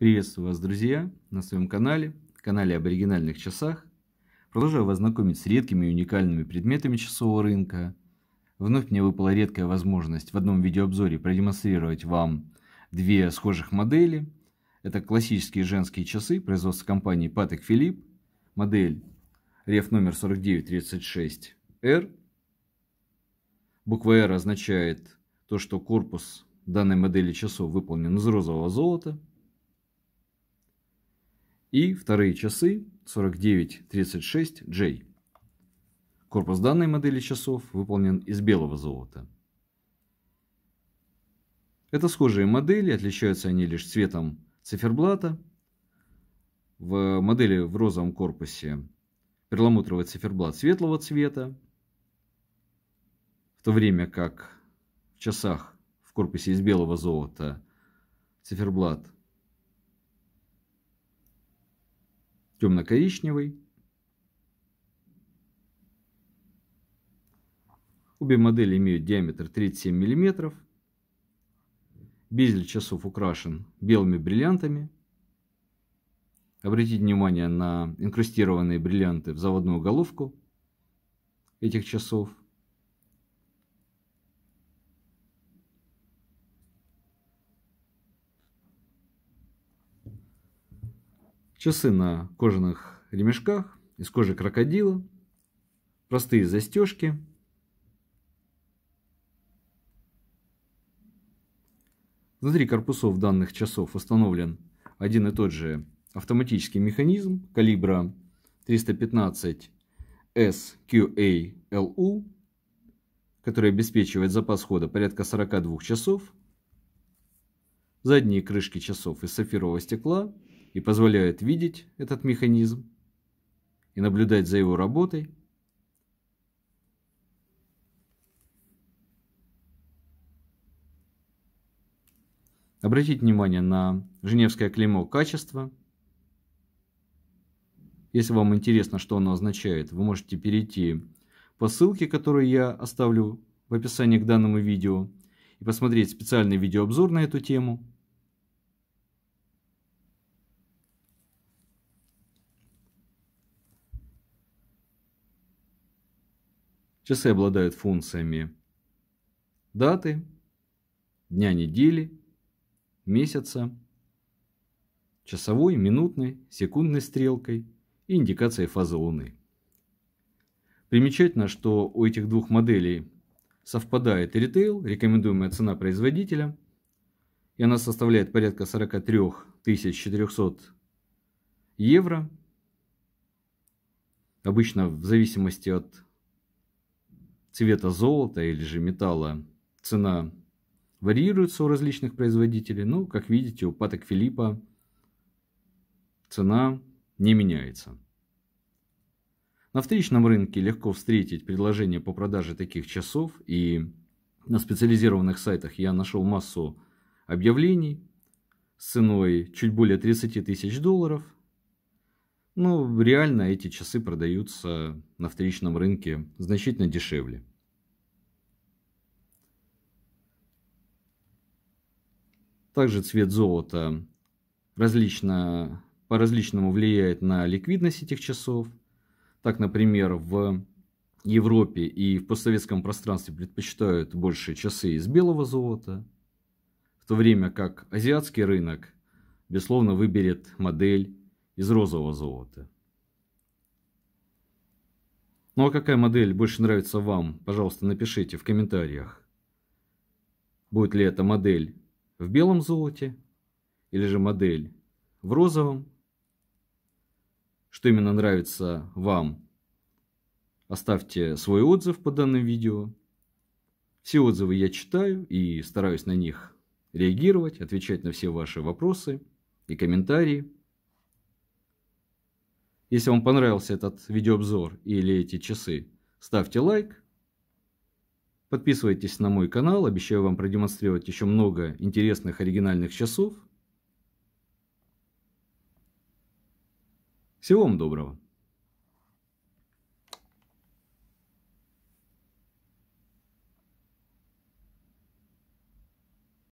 Приветствую вас, друзья, на своем канале, канале об оригинальных часах. Продолжаю вас знакомить с редкими и уникальными предметами часового рынка. Вновь мне выпала редкая возможность в одном видеообзоре продемонстрировать вам две схожих модели. Это классические женские часы производства компании Patek Philippe, модель Ref. номер 4936R. Буква R означает то, что корпус данной модели часов выполнен из розового золота – и вторые часы 4936J. Корпус данной модели часов выполнен из белого золота. Это схожие модели, отличаются они лишь цветом циферблата. В модели в розовом корпусе перламутровый циферблат светлого цвета, в то время как в часах в корпусе из белого золота циферблат темно-коричневый. Обе модели имеют диаметр 37 мм. Безель часов украшен белыми бриллиантами. Обратите внимание на инкрустированные бриллианты в заводную головку этих часов. Часы на кожаных ремешках из кожи крокодила, простые застежки. Внутри корпусов данных часов установлен один и тот же автоматический механизм калибра 315 SQALU, который обеспечивает запас хода порядка 42 часов. Задние крышки часов из сапфирового стекла – и позволяют видеть этот механизм и наблюдать за его работой. Обратите внимание на женевское клеймо качества. Если вам интересно, что оно означает, вы можете перейти по ссылке, которую я оставлю в описании к данному видео, и посмотреть специальный видеообзор на эту тему – Часы обладают функциями даты, дня недели, месяца, часовой, минутной, секундной стрелкой и индикацией фазы Луны. Примечательно, что у этих двух моделей совпадает ритейл, рекомендуемая цена производителя, и она составляет порядка 43 400 евро. Обычно в зависимости от цвета золота или же металла цена варьируется у различных производителей, но, как видите, у Паток Филиппа цена не меняется. На вторичном рынке легко встретить предложения по продаже таких часов и на специализированных сайтах я нашел массу объявлений с ценой чуть более 30 тысяч долларов – ну, реально эти часы продаются на вторичном рынке значительно дешевле. Также цвет золота различно, по-различному влияет на ликвидность этих часов. Так, например, в Европе и в постсоветском пространстве предпочитают больше часы из белого золота, в то время как азиатский рынок, безусловно, выберет модель из розового золота. Ну а какая модель больше нравится вам? Пожалуйста, напишите в комментариях. Будет ли эта модель в белом золоте или же модель в розовом? Что именно нравится вам? Оставьте свой отзыв по данным видео. Все отзывы я читаю и стараюсь на них реагировать, отвечать на все ваши вопросы и комментарии. Если вам понравился этот видеообзор или эти часы, ставьте лайк. Подписывайтесь на мой канал, обещаю вам продемонстрировать еще много интересных оригинальных часов. Всего вам доброго!